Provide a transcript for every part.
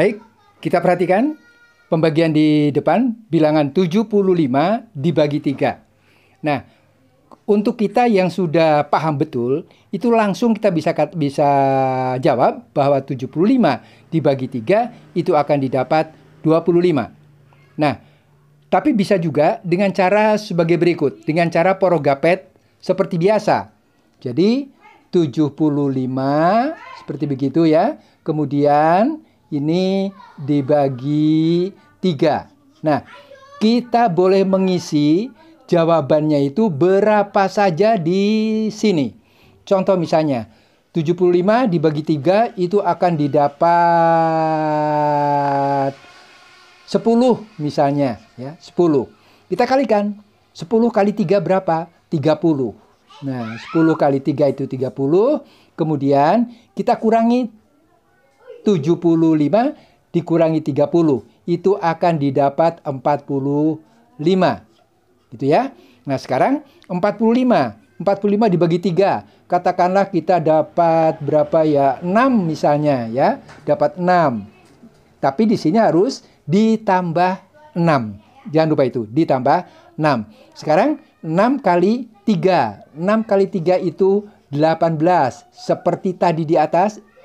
Baik, kita perhatikan pembagian di depan bilangan 75 dibagi 3. Nah, untuk kita yang sudah paham betul, itu langsung kita bisa bisa jawab bahwa 75 dibagi 3 itu akan didapat 25. Nah, tapi bisa juga dengan cara sebagai berikut, dengan cara porogapet seperti biasa. Jadi 75 seperti begitu ya. Kemudian ini dibagi tiga. Nah, kita boleh mengisi jawabannya itu berapa saja di sini. Contoh misalnya, 75 dibagi 3 itu akan didapat 10 misalnya ya 10 kita kalikan 10 kali 3 berapa 30 nah 10 kali 3 itu 30 kemudian kita kurangi 75 dikurangi 30 itu akan didapat 45 gitu ya nah sekarang 45 45 dibagi 3 katakanlah kita dapat berapa ya 6 misalnya ya dapat 6 tapi di sini harus ditambah 6 jangan lupa itu ditambah 6 sekarang 6 kali 3 6 kali 3 itu 18 seperti tadi di atas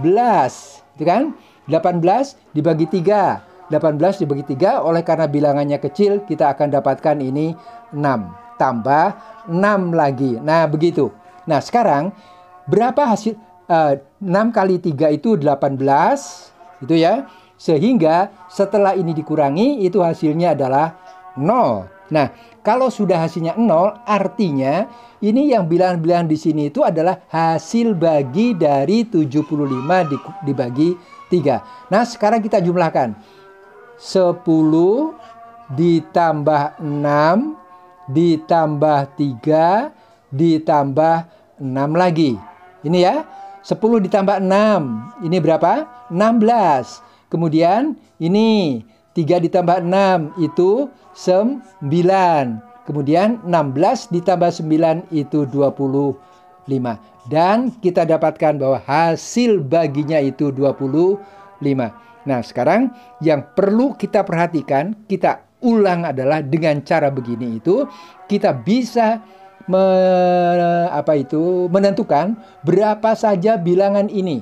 Itu kan? 18 dibagi 3. 18 dibagi 3 oleh karena bilangannya kecil kita akan dapatkan ini 6. Tambah 6 lagi. Nah, begitu. Nah, sekarang berapa hasil uh, eh, 6 kali 3 itu 18 itu ya. Sehingga setelah ini dikurangi itu hasilnya adalah 0. Nah, kalau sudah hasilnya 0, artinya ini yang bilangan-bilangan di sini itu adalah hasil bagi dari 75 dibagi 3. Nah, sekarang kita jumlahkan. 10 ditambah 6 ditambah 3 ditambah 6 lagi. Ini ya. 10 ditambah 6. Ini berapa? 16. Kemudian ini 3 ditambah 6 itu 9. Kemudian 16 ditambah 9 itu 25. Dan kita dapatkan bahwa hasil baginya itu 25. Nah sekarang yang perlu kita perhatikan, kita ulang adalah dengan cara begini itu kita bisa me, apa itu menentukan berapa saja bilangan ini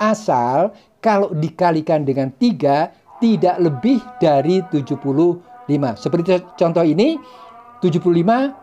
asal kalau dikalikan dengan tiga tidak lebih dari 75. Seperti contoh ini, 75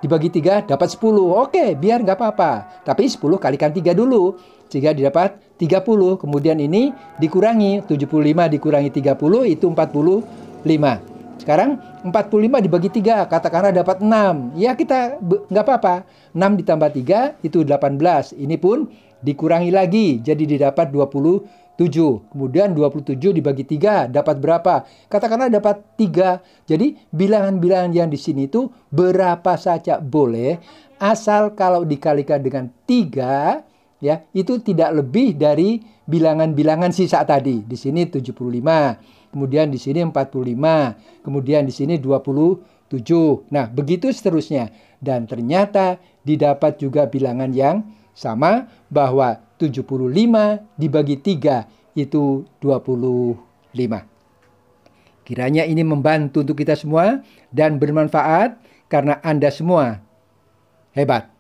dibagi 3 dapat 10. Oke, biar nggak apa-apa. Tapi 10 kalikan 3 dulu. Sehingga didapat 30. Kemudian ini dikurangi. 75 dikurangi 30 itu 45. Sekarang 45 dibagi 3, katakanlah dapat 6. Ya kita nggak apa-apa. 6 ditambah 3 itu 18. Ini pun dikurangi lagi, jadi didapat 25. 7. Kemudian 27 dibagi 3 dapat berapa? Katakanlah dapat 3. Jadi bilangan-bilangan yang di sini itu berapa saja boleh asal kalau dikalikan dengan 3 ya itu tidak lebih dari bilangan-bilangan sisa tadi. Di sini 75, kemudian di sini 45, kemudian di sini 27. Nah, begitu seterusnya. Dan ternyata didapat juga bilangan yang sama bahwa 75 dibagi 3 itu 25. Kiranya ini membantu untuk kita semua dan bermanfaat karena Anda semua hebat.